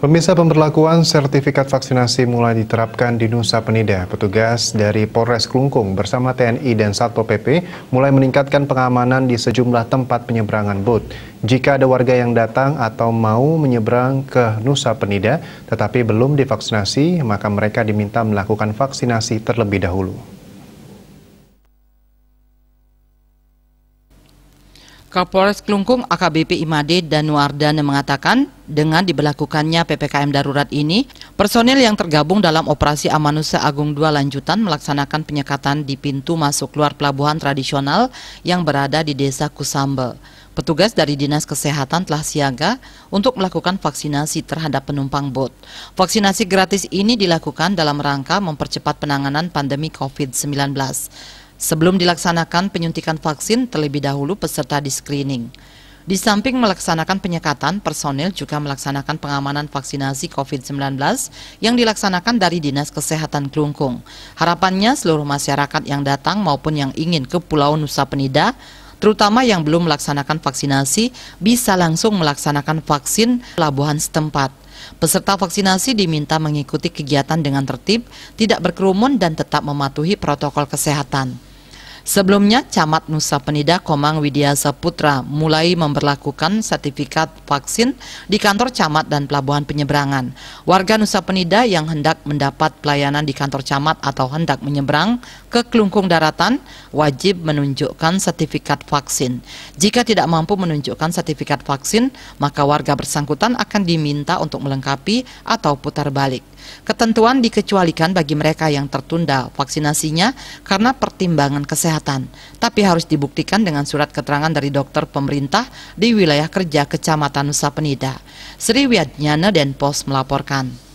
Pemirsa pemberlakuan sertifikat vaksinasi mulai diterapkan di Nusa Penida. Petugas dari Polres Klungkung bersama TNI dan Satpol PP mulai meningkatkan pengamanan di sejumlah tempat penyeberangan boat. Jika ada warga yang datang atau mau menyeberang ke Nusa Penida tetapi belum divaksinasi, maka mereka diminta melakukan vaksinasi terlebih dahulu. Kapolres Klungkung AKBP Imade dan Wardana mengatakan dengan diberlakukannya PPKM darurat ini, personil yang tergabung dalam operasi Amanusa Agung 2 lanjutan melaksanakan penyekatan di pintu masuk luar pelabuhan tradisional yang berada di Desa Kusambe. Petugas dari Dinas Kesehatan telah siaga untuk melakukan vaksinasi terhadap penumpang bot. Vaksinasi gratis ini dilakukan dalam rangka mempercepat penanganan pandemi COVID-19. Sebelum dilaksanakan penyuntikan vaksin, terlebih dahulu peserta di screening. Di samping melaksanakan penyekatan, personil juga melaksanakan pengamanan vaksinasi COVID-19 yang dilaksanakan dari Dinas Kesehatan Kelungkung. Harapannya seluruh masyarakat yang datang maupun yang ingin ke Pulau Nusa Penida, terutama yang belum melaksanakan vaksinasi, bisa langsung melaksanakan vaksin pelabuhan setempat. Peserta vaksinasi diminta mengikuti kegiatan dengan tertib, tidak berkerumun dan tetap mematuhi protokol kesehatan. Sebelumnya, Camat Nusa Penida Komang Widya Saputra mulai memperlakukan sertifikat vaksin di kantor camat dan pelabuhan penyeberangan. Warga Nusa Penida yang hendak mendapat pelayanan di kantor camat atau hendak menyeberang ke Kelungkung Daratan wajib menunjukkan sertifikat vaksin. Jika tidak mampu menunjukkan sertifikat vaksin, maka warga bersangkutan akan diminta untuk melengkapi atau putar balik. Ketentuan dikecualikan bagi mereka yang tertunda vaksinasinya karena pertimbangan kesehatan, tapi harus dibuktikan dengan surat keterangan dari dokter pemerintah di wilayah kerja Kecamatan Nusa Penida. Sri Wiyadnyana dan Pos melaporkan.